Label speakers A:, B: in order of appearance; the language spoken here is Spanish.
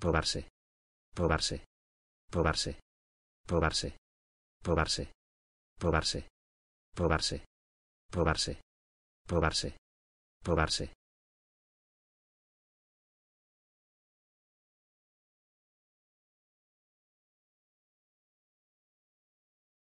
A: probarse, probarse, probarse, probarse, probarse, probarse, probarse, probarse, probarse, probarse,